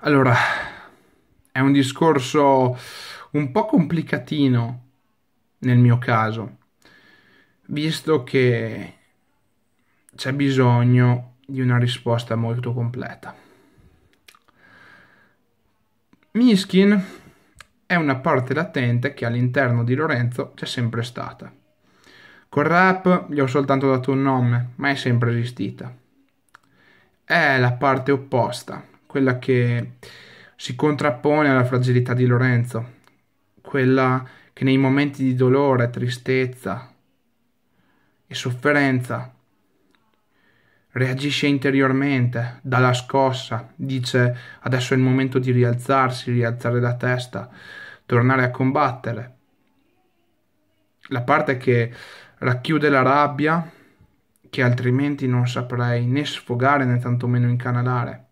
Allora, è un discorso un po' complicatino nel mio caso, visto che c'è bisogno di una risposta molto completa. Miskin è una parte latente che all'interno di Lorenzo c'è sempre stata. Col rap gli ho soltanto dato un nome, ma è sempre esistita. È la parte opposta, quella che si contrappone alla fragilità di Lorenzo, quella che nei momenti di dolore, tristezza e sofferenza reagisce interiormente, dà la scossa, dice adesso è il momento di rialzarsi, rialzare la testa, tornare a combattere. La parte che racchiude la rabbia che altrimenti non saprei né sfogare né tantomeno incanalare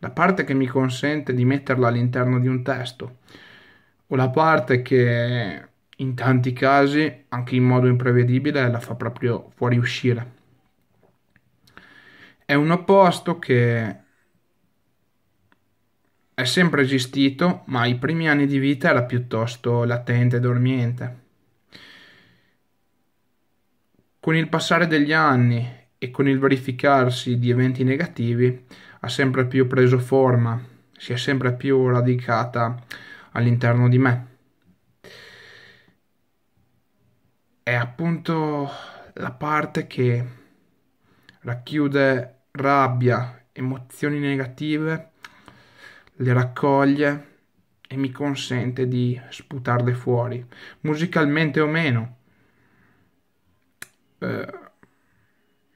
la parte che mi consente di metterla all'interno di un testo o la parte che in tanti casi, anche in modo imprevedibile, la fa proprio fuoriuscire. È un opposto che è sempre esistito, ma ai primi anni di vita era piuttosto latente e dormiente. Con il passare degli anni e con il verificarsi di eventi negativi, ha sempre più preso forma, si è sempre più radicata all'interno di me. È appunto la parte che racchiude rabbia, emozioni negative, le raccoglie e mi consente di sputarle fuori, musicalmente o meno. Eh,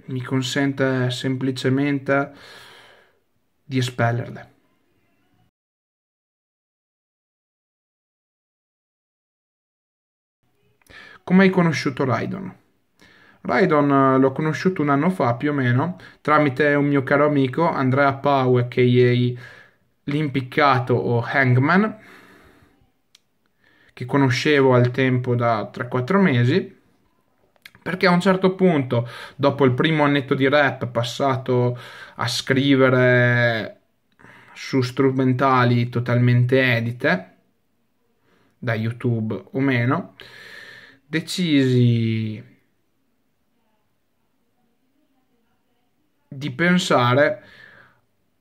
mi consente semplicemente di espellerle. Come hai conosciuto Raidon? Raidon eh, l'ho conosciuto un anno fa più o meno tramite un mio caro amico Andrea Pau, a.k.a. l'impiccato o hangman, che conoscevo al tempo da 3-4 mesi perché a un certo punto, dopo il primo annetto di rap passato a scrivere su strumentali totalmente edite, da YouTube o meno, decisi di pensare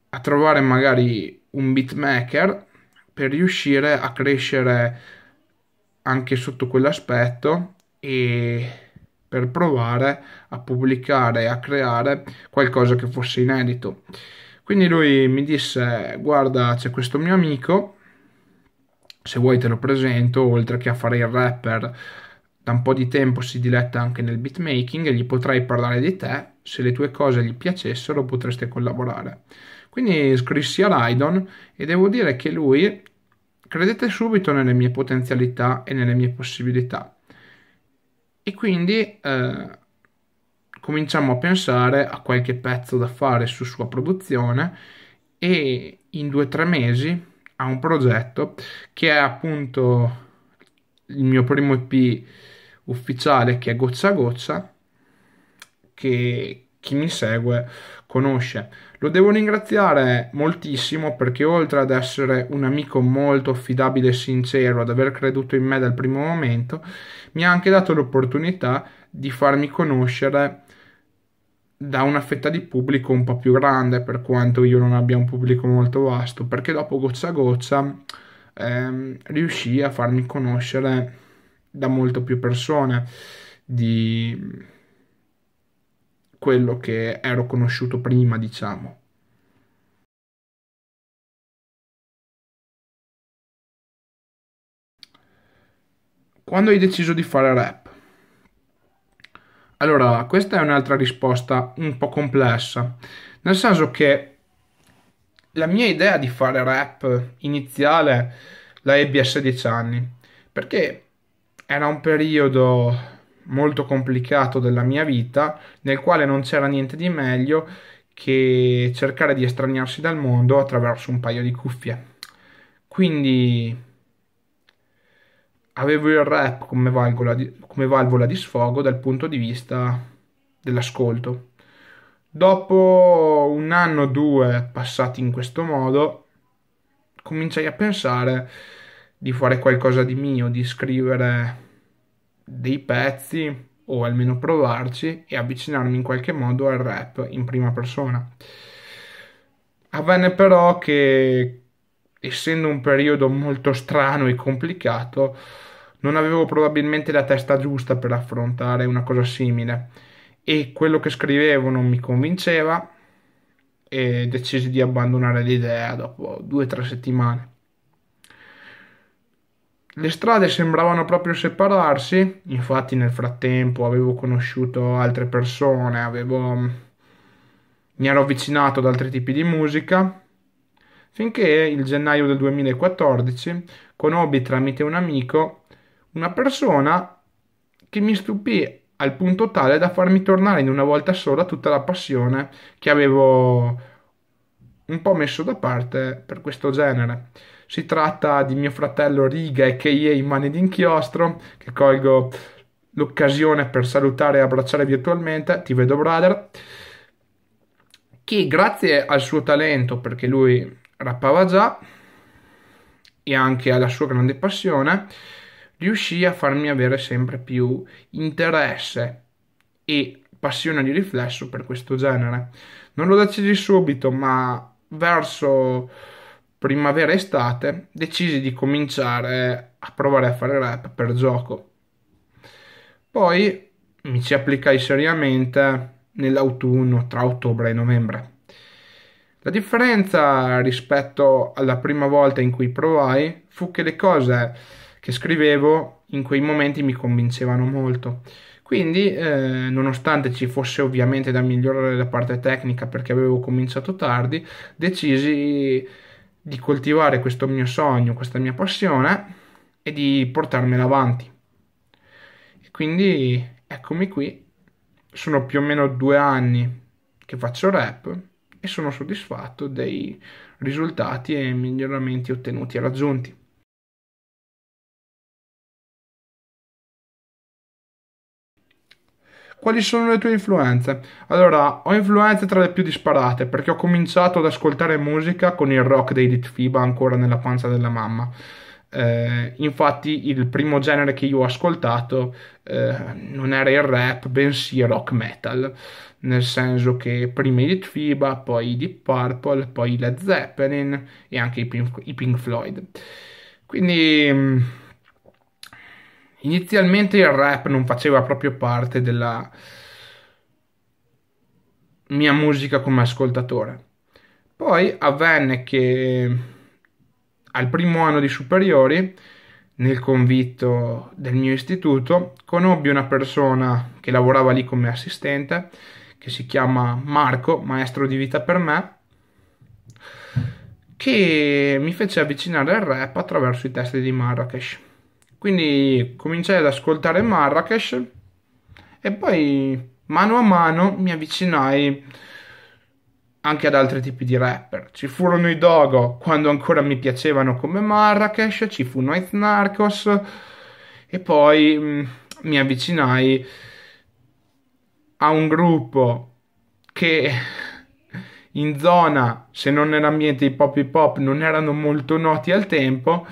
a trovare magari un beatmaker per riuscire a crescere anche sotto quell'aspetto e per provare a pubblicare, a creare qualcosa che fosse inedito. Quindi lui mi disse, guarda c'è questo mio amico, se vuoi te lo presento, oltre che a fare il rapper da un po' di tempo si diletta anche nel beatmaking e gli potrei parlare di te, se le tue cose gli piacessero potreste collaborare. Quindi scrissi a Raidon e devo dire che lui credette subito nelle mie potenzialità e nelle mie possibilità. E quindi eh, cominciamo a pensare a qualche pezzo da fare su sua produzione e in due o tre mesi ha un progetto che è appunto il mio primo EP ufficiale che è Goccia a Goccia che chi mi segue conosce. Lo devo ringraziare moltissimo perché oltre ad essere un amico molto affidabile e sincero, ad aver creduto in me dal primo momento, mi ha anche dato l'opportunità di farmi conoscere da una fetta di pubblico un po' più grande, per quanto io non abbia un pubblico molto vasto, perché dopo goccia a goccia ehm, riuscì a farmi conoscere da molto più persone di quello che ero conosciuto prima, diciamo. Quando hai deciso di fare rap? Allora, questa è un'altra risposta un po' complessa, nel senso che la mia idea di fare rap iniziale la ebbi a 16 anni, perché era un periodo molto complicato della mia vita, nel quale non c'era niente di meglio che cercare di estraniarsi dal mondo attraverso un paio di cuffie. Quindi avevo il rap come valvola di, come valvola di sfogo dal punto di vista dell'ascolto. Dopo un anno o due passati in questo modo, cominciai a pensare di fare qualcosa di mio, di scrivere dei pezzi o almeno provarci e avvicinarmi in qualche modo al rap in prima persona. Avvenne però che, essendo un periodo molto strano e complicato, non avevo probabilmente la testa giusta per affrontare una cosa simile e quello che scrivevo non mi convinceva e decisi di abbandonare l'idea dopo due o tre settimane. Le strade sembravano proprio separarsi, infatti nel frattempo avevo conosciuto altre persone, avevo... mi ero avvicinato ad altri tipi di musica, finché il gennaio del 2014 conobbi tramite un amico una persona che mi stupì al punto tale da farmi tornare in una volta sola tutta la passione che avevo un po' messo da parte per questo genere. Si tratta di mio fratello Riga e K.A. Mani d'Inchiostro, che colgo l'occasione per salutare e abbracciare virtualmente. Ti vedo, brother. Che grazie al suo talento, perché lui rappava già, e anche alla sua grande passione, riuscì a farmi avere sempre più interesse e passione di riflesso per questo genere. Non lo decisi subito, ma verso primavera-estate, decisi di cominciare a provare a fare rap per gioco. Poi mi ci applicai seriamente nell'autunno, tra ottobre e novembre. La differenza rispetto alla prima volta in cui provai fu che le cose che scrivevo in quei momenti mi convincevano molto. Quindi, eh, nonostante ci fosse ovviamente da migliorare la parte tecnica perché avevo cominciato tardi, decisi di coltivare questo mio sogno, questa mia passione e di portarmela avanti. E quindi eccomi qui, sono più o meno due anni che faccio rap e sono soddisfatto dei risultati e miglioramenti ottenuti e raggiunti. quali sono le tue influenze? Allora, ho influenze tra le più disparate perché ho cominciato ad ascoltare musica con il rock dei Fiba ancora nella pancia della mamma. Eh, infatti, il primo genere che io ho ascoltato eh, non era il rap, bensì rock metal. Nel senso che prima i Fiba, poi i Deep Purple, poi i Led Zeppelin e anche i Pink, i Pink Floyd. Quindi mm, Inizialmente il rap non faceva proprio parte della mia musica come ascoltatore. Poi avvenne che al primo anno di superiori, nel convitto del mio istituto, conobbi una persona che lavorava lì come assistente, che si chiama Marco, maestro di vita per me, che mi fece avvicinare al rap attraverso i testi di Marrakesh. Quindi cominciai ad ascoltare Marrakesh e poi mano a mano mi avvicinai anche ad altri tipi di rapper. Ci furono i Dogo quando ancora mi piacevano come Marrakesh, ci fu Night Narcos e poi mh, mm, mi avvicinai a un gruppo che in zona, se non nell'ambiente hip hop hip hop, non erano molto noti al tempo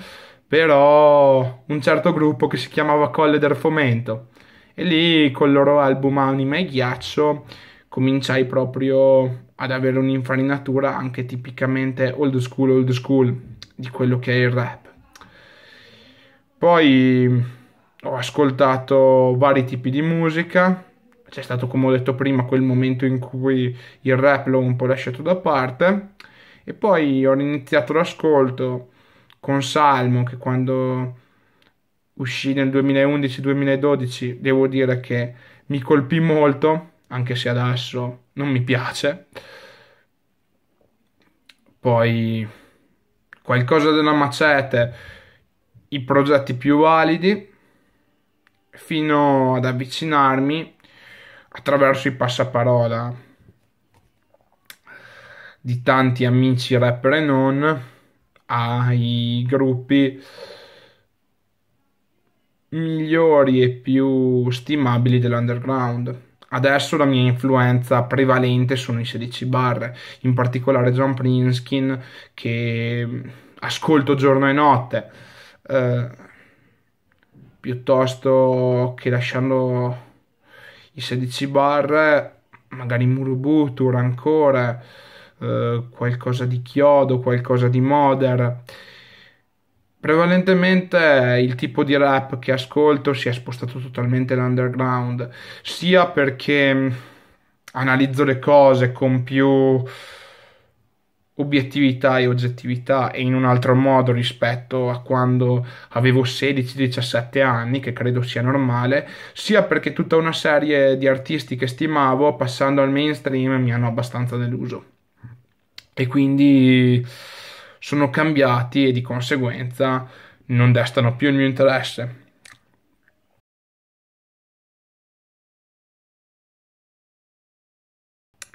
però un certo gruppo che si chiamava Colle del Fomento e lì col loro album Anima e Ghiaccio cominciai proprio ad avere un'infarinatura anche tipicamente old school, old school di quello che è il rap. Poi ho ascoltato vari tipi di musica, c'è stato come ho detto prima quel momento in cui il rap l'ho un po' lasciato da parte e poi ho iniziato l'ascolto con Salmo che quando uscì nel 2011-2012 devo dire che mi colpì molto, anche se adesso non mi piace. Poi qualcosa della macete, i progetti più validi, fino ad avvicinarmi attraverso i passaparola di tanti amici rapper e non ai gruppi migliori e più stimabili dell'underground. Adesso la mia influenza prevalente sono i 16 bar, in particolare John Prinskin che ascolto giorno e notte, eh, piuttosto che lasciando i 16 bar, magari Murubutu, Rancore, eh, qualcosa di chiodo, qualcosa di modern. Prevalentemente il tipo di rap che ascolto si è spostato totalmente all'underground, sia perché mm, analizzo le cose con più obiettività e oggettività e in un altro modo rispetto a quando avevo 16-17 anni, che credo sia normale, sia perché tutta una serie di artisti che stimavo passando al mainstream mi hanno abbastanza deluso e quindi sono cambiati e di conseguenza non destano più il mio interesse.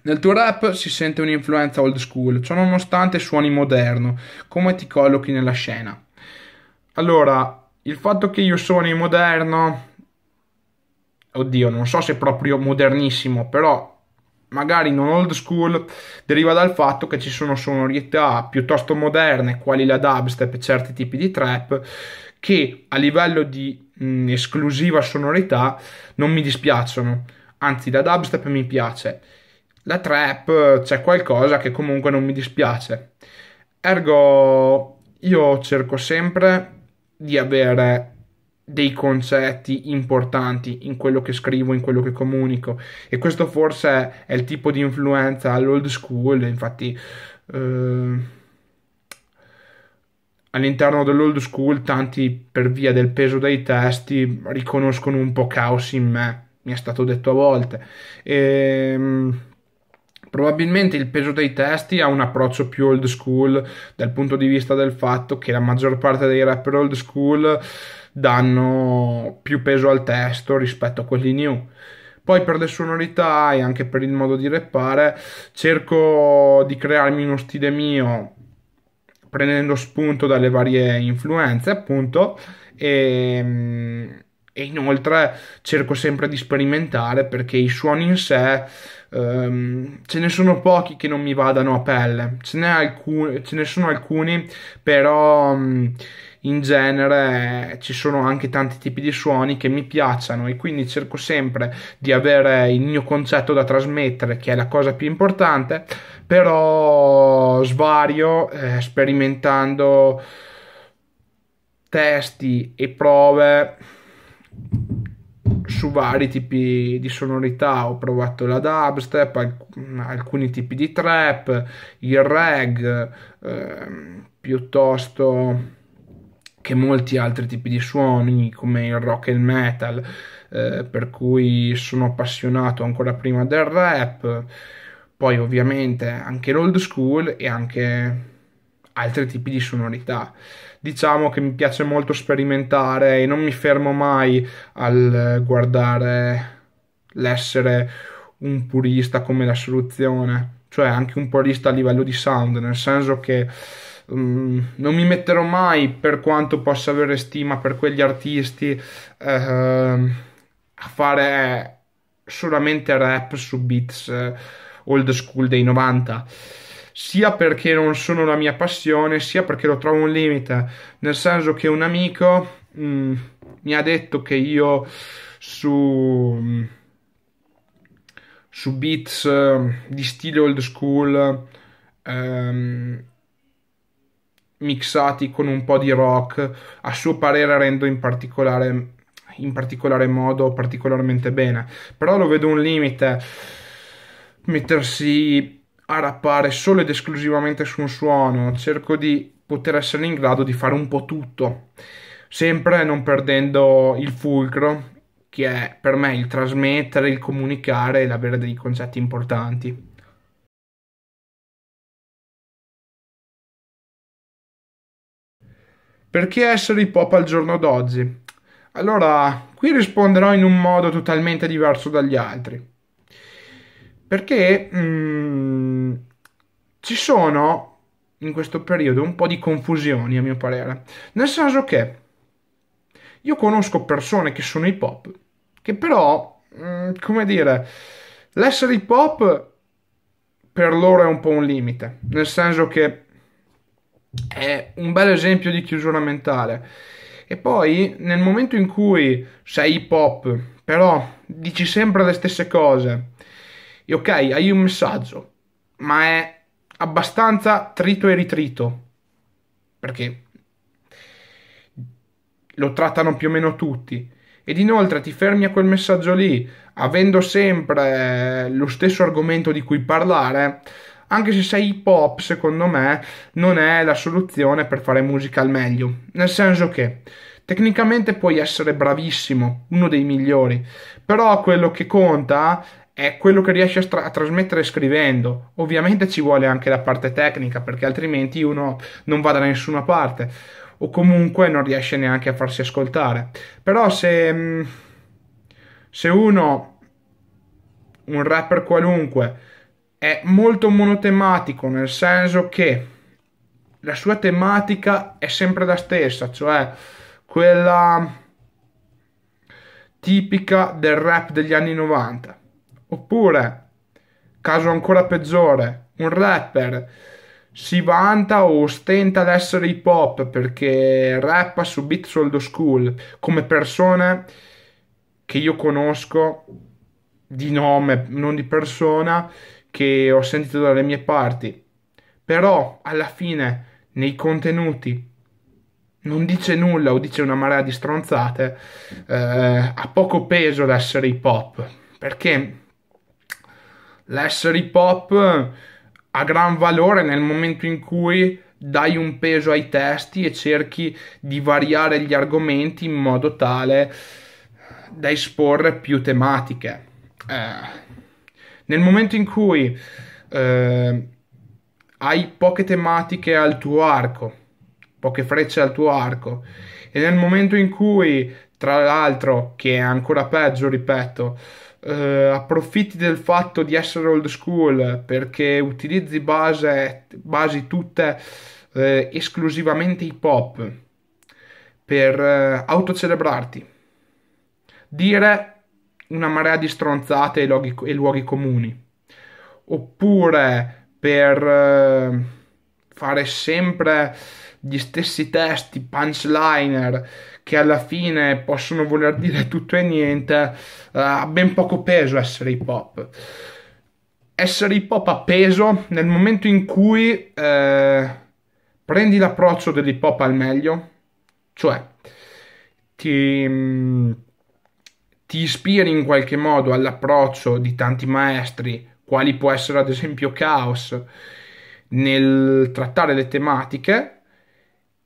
Nel tuo rap si sente un'influenza old school, ciò nonostante suoni moderno, come ti collochi nella scena. Allora, il fatto che io suoni moderno, oddio, non so se proprio modernissimo, però magari non old school deriva dal fatto che ci sono sonorità piuttosto moderne, quali la dubstep e certi tipi di trap, che a livello di mh, mm, esclusiva sonorità non mi dispiacciono. Anzi, la dubstep mi piace. La trap eh, c'è qualcosa che comunque non mi dispiace. Ergo, io cerco sempre di avere dei concetti importanti in quello che scrivo, in quello che comunico e questo forse è il tipo di influenza all'old school, infatti eh, all'interno dell'old school tanti per via del peso dei testi riconoscono un po' caos in me, mi è stato detto a volte. E, ehm, Probabilmente il peso dei testi ha un approccio più old school dal punto di vista del fatto che la maggior parte dei rapper old school danno più peso al testo rispetto a quelli new. Poi per le sonorità e anche per il modo di rappare cerco di crearmi uno stile mio prendendo spunto dalle varie influenze appunto e, mm, e inoltre cerco sempre di sperimentare perché i suoni in sé Um, ce ne sono pochi che non mi vadano a pelle, ce, alcun, ce ne sono alcuni, però um, in genere ci sono anche tanti tipi di suoni che mi piacciono e quindi cerco sempre di avere il mio concetto da trasmettere, che è la cosa più importante, però svario eh, sperimentando testi e prove su vari tipi di sonorità, ho provato la dubstep, alc- mm, alcuni tipi di trap, il reg, ehm, piuttosto che molti altri tipi di suoni come il rock e il metal, eh, per cui sono appassionato ancora prima del rap, poi ovviamente anche l'old school e anche altri tipi di sonorità diciamo che mi piace molto sperimentare e non mi fermo mai al guardare l'essere un purista come la soluzione, cioè anche un purista a livello di sound, nel senso che um, non mi metterò mai, per quanto possa avere stima per quegli artisti, eh, a fare solamente rap su beats eh, old school dei 90 sia perché non sono la mia passione, sia perché lo trovo un limite, nel senso che un amico mh, mm, mi ha detto che io su, mh, mm, su beats uh, di stile old school um, mixati con un po' di rock, a suo parere rendo in particolare, in particolare modo particolarmente bene, però lo vedo un limite mettersi a rappare solo ed esclusivamente su un suono, cerco di poter essere in grado di fare un po' tutto, sempre non perdendo il fulcro, che è per me il trasmettere, il comunicare e l'avere dei concetti importanti. Perché essere hip hop al giorno d'oggi? Allora, qui risponderò in un modo totalmente diverso dagli altri perché mh, mm, ci sono in questo periodo un po' di confusioni a mio parere, nel senso che io conosco persone che sono hip hop, che però, mh, mm, come dire, l'essere hip hop per loro è un po' un limite, nel senso che è un bel esempio di chiusura mentale. E poi nel momento in cui sei hip hop, però dici sempre le stesse cose e ok, hai un messaggio, ma è abbastanza trito e ritrito, perché lo trattano più o meno tutti. Ed inoltre ti fermi a quel messaggio lì, avendo sempre lo stesso argomento di cui parlare, anche se sei hip hop, secondo me, non è la soluzione per fare musica al meglio. Nel senso che tecnicamente puoi essere bravissimo, uno dei migliori, però quello che conta è quello che riesci a, stra- a, trasmettere scrivendo. Ovviamente ci vuole anche la parte tecnica, perché altrimenti uno non va da nessuna parte o comunque non riesce neanche a farsi ascoltare. Però se, mm, se uno, un rapper qualunque, è molto monotematico, nel senso che la sua tematica è sempre la stessa, cioè quella tipica del rap degli anni 90 Oppure, caso ancora peggiore, un rapper si vanta o ostenta ad essere hip hop perché rappa su beat old school come persone che io conosco di nome, non di persona, che ho sentito dalle mie parti. Però alla fine nei contenuti non dice nulla o dice una marea di stronzate, eh, ha poco peso l'essere hip hop perché l'essere hip hop ha gran valore nel momento in cui dai un peso ai testi e cerchi di variare gli argomenti in modo tale da esporre più tematiche. Eh, nel momento in cui eh, hai poche tematiche al tuo arco, poche frecce al tuo arco, e nel momento in cui, tra l'altro, che è ancora peggio, ripeto, eh, approfitti del fatto di essere old school perché utilizzi base, basi tutte eh, esclusivamente hip hop per eh, autocelebrarti, dire una marea di stronzate e luoghi, e luoghi comuni, oppure per eh, fare sempre gli stessi testi, punchliner che alla fine possono voler dire tutto e niente, eh, ha ben poco peso essere hip hop. Essere hip hop ha peso nel momento in cui eh, prendi l'approccio dell'hip hop al meglio, cioè ti, mm, ti ispiri in qualche modo all'approccio di tanti maestri, quali può essere ad esempio Chaos, nel trattare le tematiche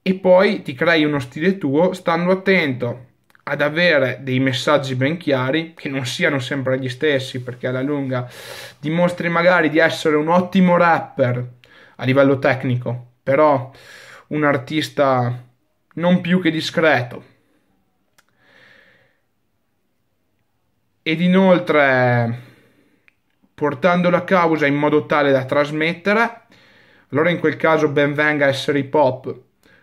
e poi ti crei uno stile tuo stando attento ad avere dei messaggi ben chiari che non siano sempre gli stessi perché alla lunga dimostri magari di essere un ottimo rapper a livello tecnico però un artista non più che discreto ed inoltre portando la causa in modo tale da trasmettere allora in quel caso ben venga essere hip hop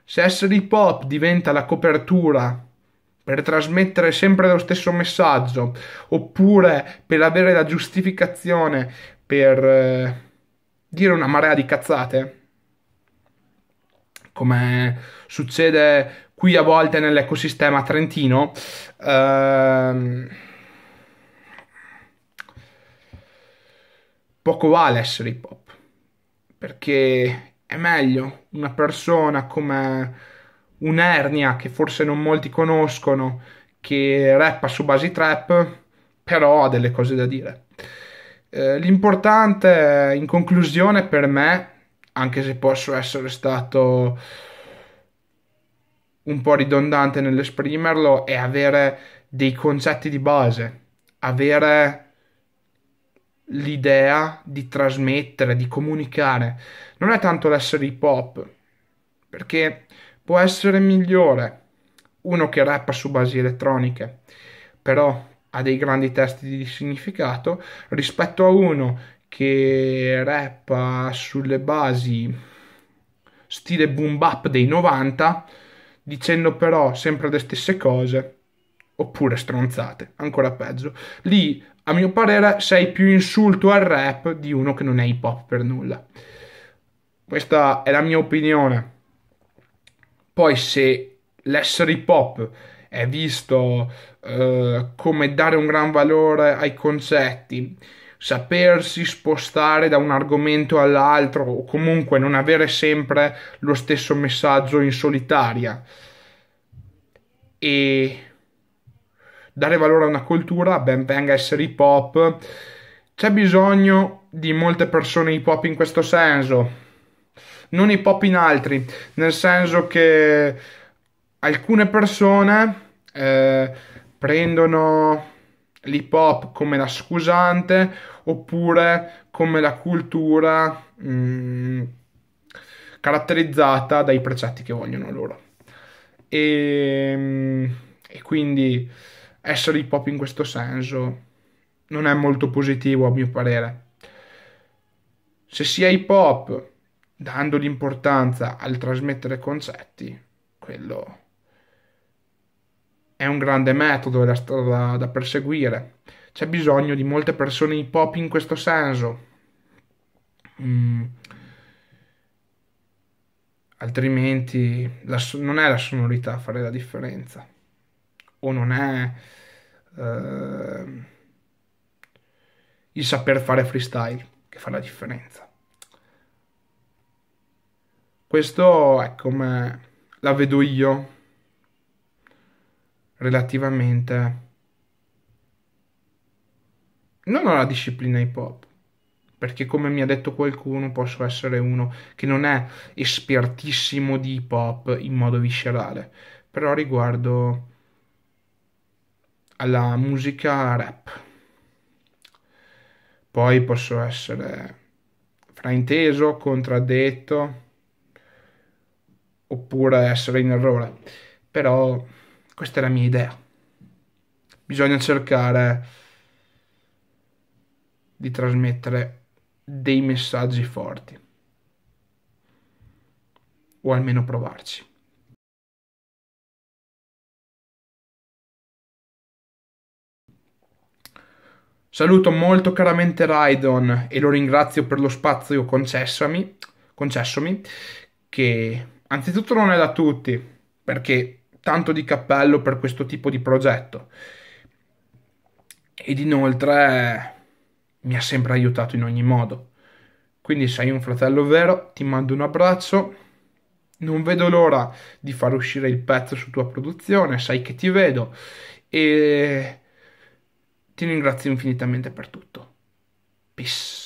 se essere hip hop diventa la copertura per trasmettere sempre lo stesso messaggio, oppure per avere la giustificazione per eh, dire una marea di cazzate, come succede qui a volte nell'ecosistema trentino, ehm, poco vale essere hip hop, perché è meglio una persona come un'ernia che forse non molti conoscono, che rappa su basi trap, però ha delle cose da dire. Eh, l'importante in conclusione per me, anche se posso essere stato un po' ridondante nell'esprimerlo, è avere dei concetti di base, avere l'idea di trasmettere, di comunicare, non è tanto l'essere hip hop, perché può essere migliore uno che rappa su basi elettroniche, però ha dei grandi testi di significato rispetto a uno che rappa sulle basi stile boom bap dei 90 dicendo però sempre le stesse cose oppure stronzate, ancora peggio. Lì a mio parere sei più insulto al rap di uno che non è hip hop per nulla. Questa è la mia opinione. Poi se l'essere hip hop è visto eh, come dare un gran valore ai concetti, sapersi spostare da un argomento all'altro o comunque non avere sempre lo stesso messaggio in solitaria e dare valore a una cultura, ben venga essere hip hop. C'è bisogno di molte persone hip hop in questo senso, non hip hop in altri, nel senso che alcune persone eh, prendono l'hip hop come la scusante oppure come la cultura mh, mm, caratterizzata dai precetti che vogliono loro. E, ehm, e quindi essere hip hop in questo senso non è molto positivo a mio parere. Se si è hip hop dando l'importanza al trasmettere concetti, quello è un grande metodo, e la strada da perseguire. C'è bisogno di molte persone hip hop in questo senso. Mm. Altrimenti la, non è la sonorità a fare la differenza o non è eh, il saper fare freestyle che fa la differenza. Questo è come la vedo io relativamente non alla disciplina hip hop perché come mi ha detto qualcuno posso essere uno che non è espertissimo di hip hop in modo viscerale, però riguardo alla musica rap. Poi posso essere frainteso, contraddetto oppure essere in errore, però questa è la mia idea. Bisogna cercare di trasmettere dei messaggi forti o almeno provarci. Saluto molto caramente Raidon e lo ringrazio per lo spazio concessomi, concessomi che anzitutto non è da tutti, perché tanto di cappello per questo tipo di progetto. Ed inoltre mi ha sempre aiutato in ogni modo. Quindi sei un fratello vero, ti mando un abbraccio. Non vedo l'ora di far uscire il pezzo su tua produzione, sai che ti vedo. E ti ringrazio infinitamente per tutto. Peace.